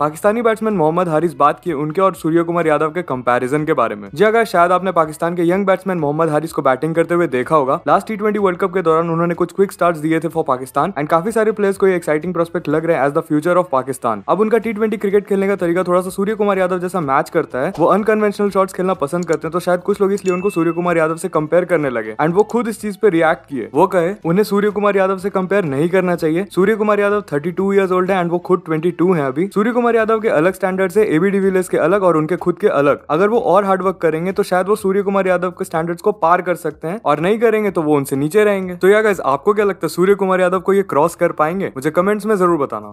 Pakistani batsman Mohammad Haris बात किए उनके और सूर्य कुमार यादव के कंपैरिजन के बारे में जी अगर शायद आपने पाकिस्तान के यंग बैट्समैन मोहम्मद हारिस को बैटिंग करते हुए देखा होगा last T twenty world cup के दौरान उन्होंने कुछ क्विक स्टार्ट दिए थे फॉर पाकिस्तान एंड काफी सारे प्लेयर्स को ये एक्साइटिंग प्रोस्पेक्ट लग रहे हैं as the future of Pakistan अब उनका टी ट्वेंटी क्रिकेट खेलने का तरीका थोड़ा सा सूर्य कुमार यादव जैसा मैच करता है वो अनकन्वेंशनल शॉट्स खेलना पसंद करते हैं तो शायद कुछ लोग इसलिए उनको सूर्य कुमार यादव से कंपेयर करने लगे एंड वो खुद इस चीज पे रिएक्ट किए वो कहे उन्हें सूर्य कुमार यादव से कंपेयर नहीं करना चाहिए Surya Kumar Yadav thirty two years old है एंड वो खुद ट्वेंटी टू है अभी सूर्य कुमार कुमार यादव के अलग स्टैंडर्ड है एबी डिविलियर्स के अलग और उनके खुद के अलग अगर वो और हार्डवर्क करेंगे तो शायद वो सूर्य कुमार यादव के स्टैंडर्ड्स को पार कर सकते हैं और नहीं करेंगे तो वो उनसे नीचे रहेंगे तो यार आपको क्या लगता है सूर्य कुमार यादव को ये क्रॉस कर पाएंगे मुझे कमेंट्स में जरूर बताना